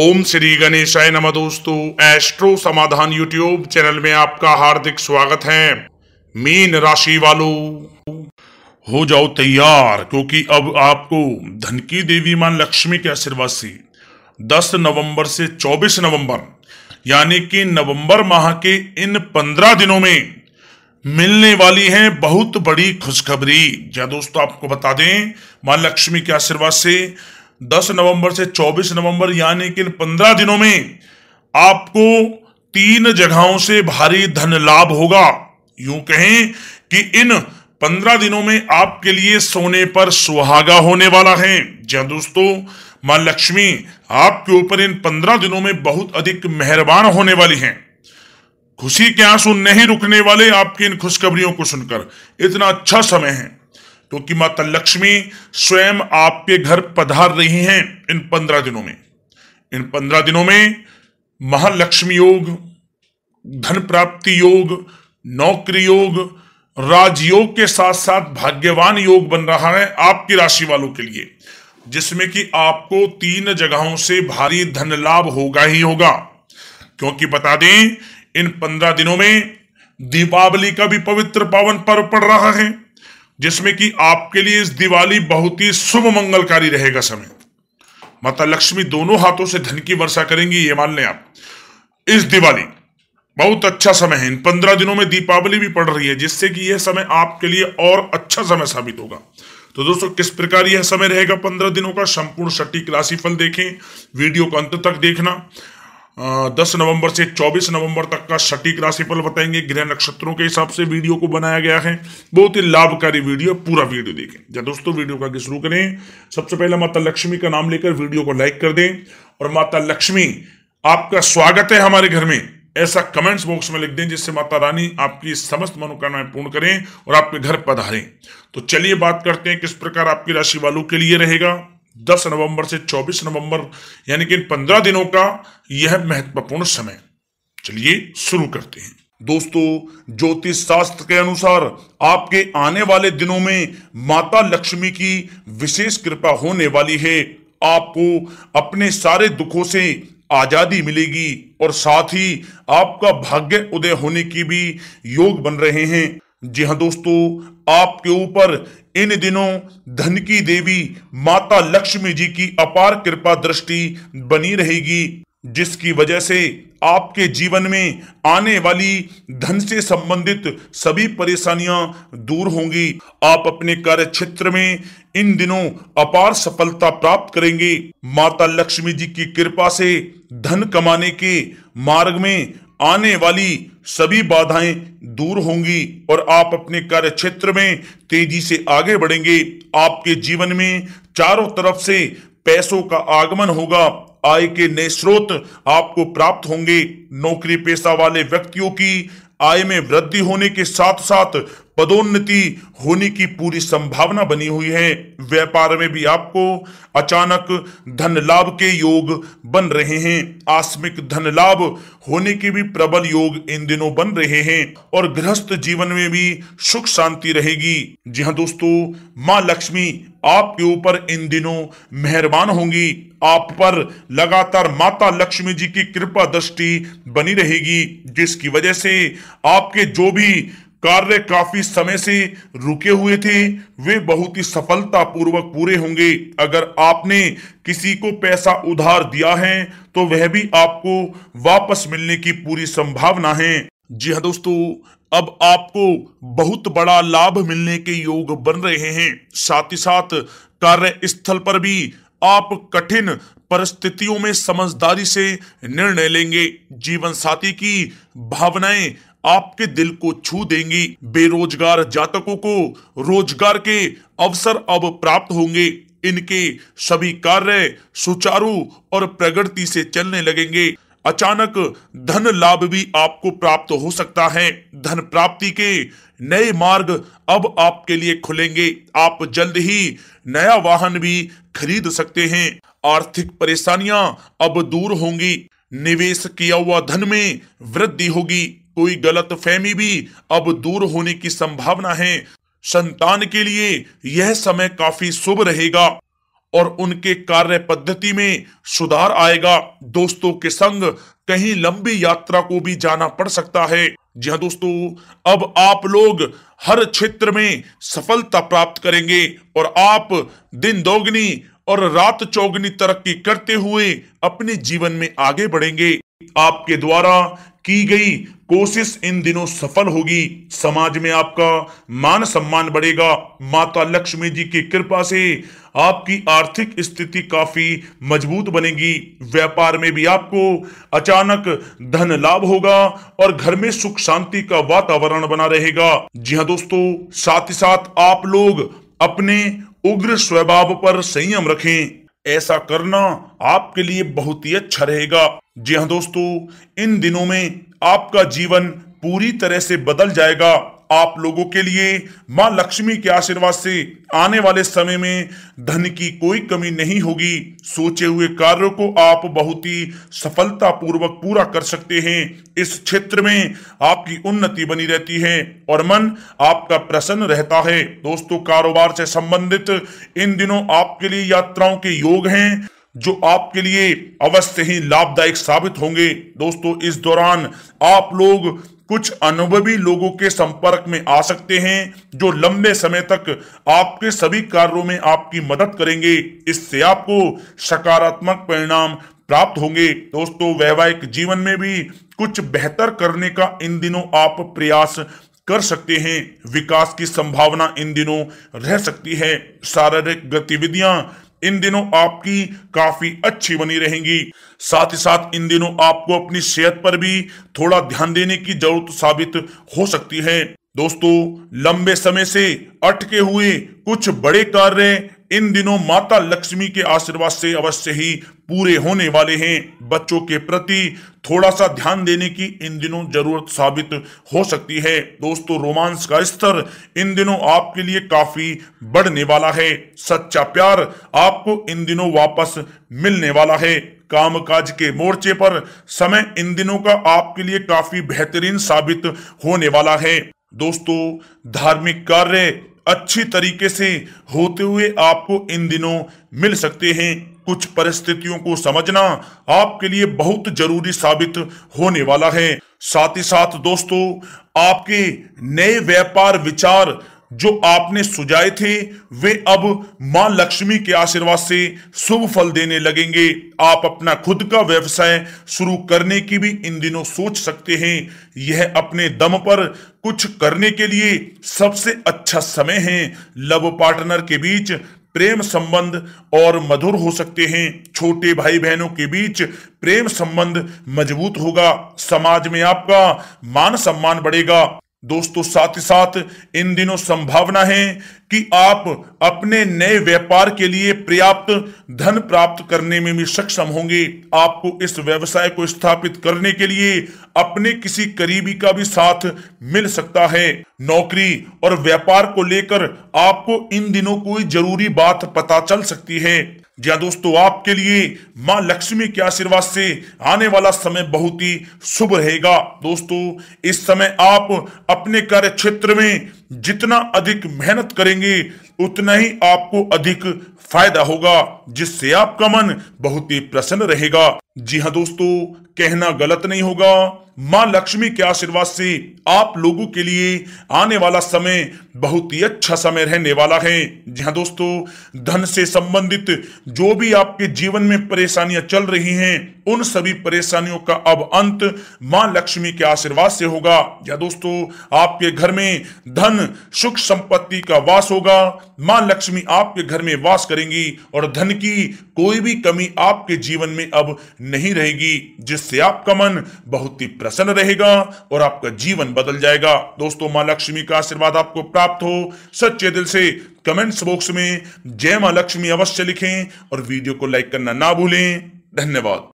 ओम श्री गणेशाय नमः दोस्तों एस्ट्रो समाधान यूट्यूब चैनल में आपका हार्दिक स्वागत है मीन राशि वालों हो जाओ तैयार क्योंकि अब आपको धन की देवी मां लक्ष्मी के आशीर्वाद से 10 नवंबर से 24 नवंबर यानी कि नवंबर माह के इन 15 दिनों में मिलने वाली है बहुत बड़ी खुशखबरी या दोस्तों आपको बता दें मां लक्ष्मी के आशीर्वाद से 10 नवंबर से 24 नवंबर यानी कि 15 दिनों में आपको तीन जगहों से भारी धन लाभ होगा यूं कहें कि इन पंद्रह दिनों में आपके लिए सोने पर सुहागा होने वाला है जहां दोस्तों मां लक्ष्मी आपके ऊपर इन पंद्रह दिनों में बहुत अधिक मेहरबान होने वाली हैं खुशी के आंसू नहीं रुकने वाले आपकी इन खुशखबरियों को सुनकर इतना अच्छा समय है तो क्योंकि माता लक्ष्मी स्वयं आपके घर पधार रही हैं इन पंद्रह दिनों में इन पंद्रह दिनों में महालक्ष्मी योग धन प्राप्ति योग नौकरी योग राजयोग के साथ साथ भाग्यवान योग बन रहा है आपकी राशि वालों के लिए जिसमें कि आपको तीन जगहों से भारी धन लाभ होगा ही होगा क्योंकि बता दें इन पंद्रह दिनों में दीपावली का भी पवित्र पावन पर्व पड़ रहा है जिसमें कि आपके लिए इस दिवाली बहुत ही शुभ मंगलकारी रहेगा समय माता लक्ष्मी दोनों हाथों से धन की वर्षा करेंगी ये मान लें आप इस दिवाली बहुत अच्छा समय है इन पंद्रह दिनों में दीपावली भी पड़ रही है जिससे कि यह समय आपके लिए और अच्छा समय साबित होगा तो दोस्तों किस प्रकार यह समय रहेगा पंद्रह दिनों का संपूर्ण सटीक राशिफल देखें वीडियो को अंत तक देखना दस नवंबर से चौबीस नवंबर तक का सटीक राशिफल बताएंगे ग्रह नक्षत्रों के हिसाब से वीडियो को बनाया गया है बहुत ही लाभकारी वीडियो पूरा वीडियो देखें या दोस्तों वीडियो का शुरू करें सबसे पहले माता लक्ष्मी का नाम लेकर वीडियो को लाइक कर दें और माता लक्ष्मी आपका स्वागत है हमारे घर में ऐसा कमेंट्स बॉक्स में लिख दें जिससे माता रानी आपकी समस्त मनोकामनाएं पूर्ण करें और आपके घर पधारें तो चलिए बात करते हैं किस प्रकार आपकी राशि वालों के लिए रहेगा दस नवंबर से चौबीस नवंबर यानी कि इन 15 दिनों का यह महत्वपूर्ण समय चलिए शुरू करते हैं दोस्तों ज्योतिष शास्त्र के अनुसार आपके आने वाले दिनों में माता लक्ष्मी की विशेष कृपा होने वाली है आपको अपने सारे दुखों से आजादी मिलेगी और साथ ही आपका भाग्य उदय होने की भी योग बन रहे हैं जी हाँ दोस्तों आपके ऊपर इन दिनों धन की देवी माता लक्ष्मी जी की अपार कृपा दृष्टि बनी रहेगी जिसकी वजह से आपके जीवन में आने वाली धन से संबंधित सभी परेशानियां दूर होंगी आप अपने कार्य क्षेत्र में इन दिनों अपार सफलता प्राप्त करेंगे माता लक्ष्मी जी की कृपा से धन कमाने के मार्ग में आने वाली सभी बाधाएं दूर होंगी और आप अपने कार्य क्षेत्र में तेजी से आगे बढ़ेंगे आपके जीवन में चारों तरफ से पैसों का आगमन होगा आय के नए स्रोत आपको प्राप्त होंगे नौकरी पेशा वाले व्यक्तियों की आय में वृद्धि होने के साथ साथ पदोन्नति होने की पूरी संभावना बनी हुई है व्यापार में भी आपको अचानक धन लाभ के योग बन रहे हैं आस्मिक धन लाभ होने के भी प्रबल योग इन दिनों बन रहे हैं और गृहस्थ जीवन में भी सुख शांति रहेगी जी हाँ दोस्तों माँ लक्ष्मी आपके ऊपर इन दिनों मेहरबान होंगी आप पर लगातार माता लक्ष्मी जी की कृपा दृष्टि बनी रहेगी जिसकी वजह से आपके जो भी कार्य काफी समय से रुके हुए थे वे बहुत ही सफलता पूर्वक पूरे होंगे अगर आपने किसी को पैसा उधार दिया है तो वह भी आपको वापस मिलने की पूरी संभावना है जी हाँ दोस्तों अब आपको बहुत बड़ा लाभ मिलने के योग बन रहे हैं साथ ही साथ कार्य स्थल पर भी आप कठिन परिस्थितियों में समझदारी से निर्णय लेंगे जीवन साथी की भावनाएं आपके दिल को छू देंगी बेरोजगार जातकों को रोजगार के अवसर अब प्राप्त होंगे इनके सभी कार्य सुचारू और प्रगति से चलने लगेंगे अचानक धन लाभ भी आपको प्राप्त हो सकता है धन प्राप्ति के नए मार्ग अब आपके लिए खुलेंगे आप जल्द ही नया वाहन भी खरीद सकते हैं आर्थिक परेशानियां अब दूर होंगी निवेश किया हुआ धन में वृद्धि होगी कोई गलत फहमी भी अब दूर होने की संभावना है संतान के लिए यह समय काफी शुभ रहेगा और उनके कार्य पद्धति में सुधार आएगा दोस्तों के संग कहीं लंबी यात्रा को भी जाना पड़ सकता है जी हाँ दोस्तों अब आप लोग हर क्षेत्र में सफलता प्राप्त करेंगे और आप दिन दोगुनी और रात चौगनी तरक्की करते हुए अपने जीवन में आगे बढ़ेंगे आपके द्वारा की गई कोशिश इन दिनों सफल होगी समाज में आपका मान सम्मान बढ़ेगा माता लक्ष्मी जी की कृपा से आपकी आर्थिक स्थिति काफी मजबूत बनेगी व्यापार में भी आपको अचानक धन लाभ होगा और घर में सुख शांति का वातावरण बना रहेगा जी हाँ दोस्तों साथ ही साथ आप लोग अपने उग्र स्वभाव पर संयम रखें ऐसा करना आपके लिए बहुत ही अच्छा रहेगा जी हाँ दोस्तों इन दिनों में आपका जीवन पूरी तरह से बदल जाएगा आप लोगों के लिए मां लक्ष्मी के आशीर्वाद से आने वाले समय में धन की कोई कमी नहीं होगी सोचे हुए कार्यों को आप बहुत ही सफलता पूर्वक पूरा कर सकते हैं इस क्षेत्र में आपकी उन्नति बनी रहती है और मन आपका प्रसन्न रहता है दोस्तों कारोबार से संबंधित इन दिनों आपके लिए यात्राओं के योग हैं जो आपके लिए अवश्य ही लाभदायक साबित होंगे दोस्तों इस दौरान आप लोग कुछ अनुभवी लोगों के संपर्क में आ सकते हैं जो लंबे समय तक आपके सभी कार्यों में आपकी मदद करेंगे इससे आपको सकारात्मक परिणाम प्राप्त होंगे दोस्तों वैवाहिक जीवन में भी कुछ बेहतर करने का इन दिनों आप प्रयास कर सकते हैं विकास की संभावना इन दिनों रह सकती है शारीरिक गतिविधियां इन दिनों आपकी काफी अच्छी बनी रहेंगी साथ ही साथ इन दिनों आपको अपनी सेहत पर भी थोड़ा ध्यान देने की जरूरत साबित हो सकती है दोस्तों लंबे समय से अटके हुए कुछ बड़े कार्य इन दिनों माता लक्ष्मी के आशीर्वाद से अवश्य ही पूरे होने वाले हैं बच्चों के प्रति थोड़ा सा ध्यान देने की इन दिनों जरूरत साबित हो सकती है दोस्तों रोमांस का स्तर इन दिनों आपके लिए काफी बढ़ने वाला है सच्चा प्यार आपको इन दिनों वापस मिलने वाला है कामकाज के मोर्चे पर समय इन दिनों का आपके लिए काफी बेहतरीन साबित होने वाला है दोस्तों धार्मिक कार्य अच्छी तरीके से होते हुए आपको इन दिनों मिल सकते हैं कुछ परिस्थितियों को समझना आपके लिए बहुत जरूरी साबित होने वाला है साथ ही साथ दोस्तों आपके नए व्यापार विचार जो आपने सुझाए थे वे अब मां लक्ष्मी के आशीर्वाद से शुभ फल देने लगेंगे आप अपना खुद का व्यवसाय शुरू करने की भी इन दिनों सोच सकते हैं यह अपने दम पर कुछ करने के लिए सबसे अच्छा समय है लव पार्टनर के बीच प्रेम संबंध और मधुर हो सकते हैं छोटे भाई बहनों के बीच प्रेम संबंध मजबूत होगा समाज में आपका मान सम्मान बढ़ेगा दोस्तों साथ ही साथ इन दिनों संभावना है कि आप अपने नए व्यापार के लिए पर्याप्त धन प्राप्त करने में भी सक्षम होंगे आपको इस व्यवसाय को स्थापित करने के लिए अपने किसी करीबी का भी साथ मिल सकता है नौकरी और व्यापार को लेकर आपको इन दिनों कोई जरूरी बात पता चल सकती है जी हाँ दोस्तों आपके लिए मां लक्ष्मी के आशीर्वाद से आने वाला समय बहुत ही शुभ रहेगा दोस्तों इस समय आप अपने कार्य क्षेत्र में जितना अधिक मेहनत करेंगे उतना ही आपको अधिक फायदा होगा जिससे आपका मन बहुत ही प्रसन्न रहेगा जी हाँ दोस्तों कहना गलत नहीं होगा माँ लक्ष्मी के आशीर्वाद से आप लोगों के लिए आने वाला समय बहुत ही अच्छा समय रहने वाला है जी हाँ दोस्तों धन से संबंधित जो भी आपके जीवन में परेशानियां चल रही हैं उन सभी परेशानियों का अब अंत माँ लक्ष्मी के आशीर्वाद से होगा या हाँ दोस्तों आपके घर में धन सुख संपत्ति का वास होगा माँ लक्ष्मी आपके घर में वास करेंगी और धन की कोई भी कमी आपके जीवन में अब नहीं रहेगी जिससे आपका मन बहुत ही प्रसन्न रहेगा और आपका जीवन बदल जाएगा दोस्तों मां लक्ष्मी का आशीर्वाद आपको प्राप्त हो सच्चे दिल से कमेंट्स बॉक्स में जय मां लक्ष्मी अवश्य लिखें और वीडियो को लाइक करना ना भूलें धन्यवाद